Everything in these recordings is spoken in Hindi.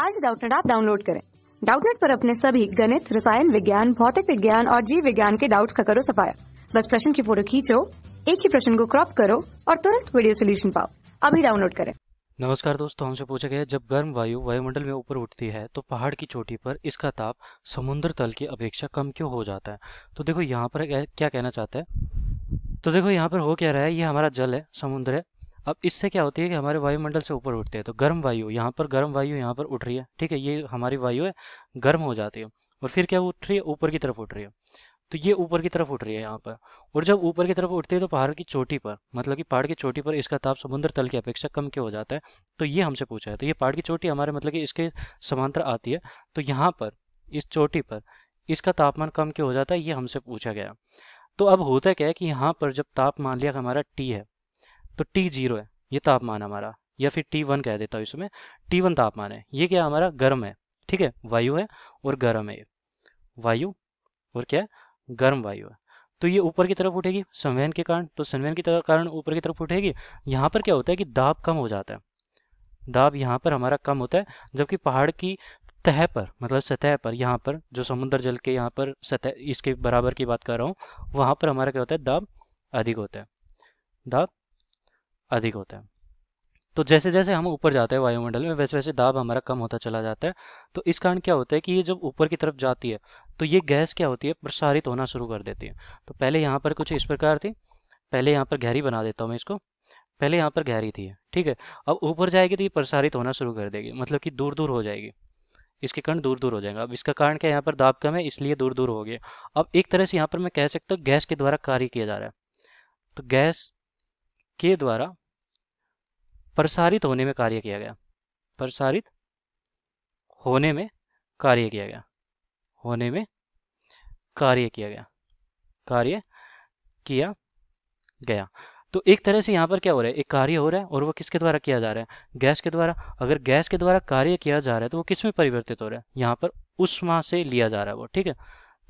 आज डाउटनेट आप डाउनलोड करें डाउटनेट पर अपने सभी गणित रसायन विज्ञान भौतिक विज्ञान और जीव विज्ञान के डाउट्स का करो सफाया बस प्रश्न की फोटो खींचो एक ही प्रश्न को क्रॉप करो और तुरंत वीडियो सोल्यूशन पाओ अभी डाउनलोड करें नमस्कार दोस्तों हमसे पूछा गया जब गर्म वायु वायुमंडल में ऊपर उठती है तो पहाड़ की चोटी पर इसका ताप समुद्र तल की अपेक्षा कम क्यों हो जाता है तो देखो यहाँ पर क्या कहना चाहते है तो देखो यहाँ पर हो क्या रहा है ये हमारा जल है समुद्र है अब इससे क्या होती है कि हमारे वायुमंडल से ऊपर उठते हैं तो गर्म वायु यहाँ पर गर्म वायु यहाँ पर उठ रही है ठीक है ये हमारी वायु है गर्म हो जाती है और फिर क्या उठ रही है ऊपर की तरफ उठ रही है तो ये ऊपर की तरफ उठ रही है यहाँ पर और जब ऊपर की तरफ उठती है तो पहाड़ की चोटी पर मतलब कि पहाड़ की चोटी पर इसका ताप समुद्र तल की अपेक्षा कम क्यों हो जाता है तो ये हमसे पूछा है तो ये पहाड़ की चोटी हमारे मतलब कि इसके समांतर आती है तो यहाँ पर इस चोटी पर इसका तापमान कम क्यों हो जाता है ये हमसे पूछा गया तो अब होता क्या है कि यहाँ पर जब ताप मान लिया हमारा टी है तो टी जीरो है ये तापमान हमारा या फिर टी वन कह देता हूँ इसमें टी वन तापमान है ये क्या हमारा गर्म है ठीक है वायु है और गर्म है ये वायु और क्या है गर्म वायु है तो ये ऊपर की तरफ उठेगी संवहन के कारण तो संवहन के कारण ऊपर की तरफ उठेगी यहाँ पर क्या होता है कि दाब कम हो जाता है दाब यहाँ पर हमारा कम होता है जबकि पहाड़ की तह पर मतलब सतह पर यहाँ पर जो समुद्र जल के यहाँ पर सतह इसके बराबर की बात कर रहा हूँ वहाँ पर हमारा क्या होता है दाब अधिक होता है दाब अधिक होता है तो जैसे जैसे हम ऊपर जाते हैं वायुमंडल में वैसे वैसे दाब हमारा कम होता चला जाता है तो इस कारण क्या होता है कि ये जब ऊपर की तरफ जाती है तो ये गैस क्या होती है प्रसारित होना शुरू कर देती है तो पहले यहाँ पर कुछ इस प्रकार थी पहले यहाँ पर गहरी बना देता हूँ मैं इसको पहले यहाँ पर गहरी थी ठीक है अब ऊपर जाएगी तो ये प्रसारित होना शुरू कर देगी मतलब कि दूर दूर हो जाएगी इसके कारण दूर दूर हो जाएगा अब इसका कारण क्या यहाँ पर दाब कम है इसलिए दूर दूर हो गया अब एक तरह से यहाँ पर मैं कह सकता हूँ गैस के द्वारा कार्य किया जा रहा है तो गैस के द्वारा प्रसारित होने में कार्य किया गया प्रसारित होने में कार्य किया गया होने में कार्य किया गया कार्य किया गया तो एक तरह से यहाँ पर क्या हो रहा है एक कार्य हो रहा है और वो किसके द्वारा किया जा रहा है गैस के द्वारा अगर गैस के द्वारा कार्य किया जा रहा है तो वो किस में परिवर्तित हो रहा है यहाँ पर उष्मा से लिया जा रहा है वो ठीक है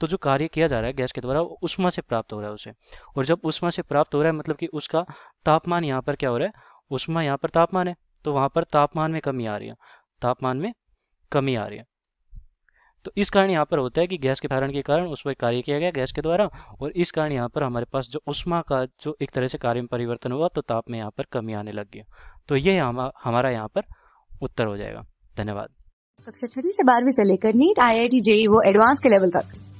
तो जो कार्य किया जा रहा है गैस के द्वारा उष्मा से प्राप्त हो रहा है उसे और जब उष्मा से प्राप्त हो रहा है मतलब कि उसका तापमान यहाँ पर क्या हो रहा है उष्मा यहाँ पर तापमान है तो वहाँ पर तापमान में कमी आ रही है तापमान में कमी आ रही है तो इस कारण यहाँ पर होता है कि गैस के कारण के कारण उस पर कार्य किया गया गैस के द्वारा और इस कारण यहाँ पर हमारे पास जो उष्मा का जो एक तरह से कार्य में परिवर्तन हुआ तो ताप में यहाँ पर कमी आने लग गया तो ये हमारा यहाँ पर उत्तर हो जाएगा धन्यवाद कक्षा छठी से बारहवीं से लेकर NEET I I T JEE वो एडवांस के लेवल तक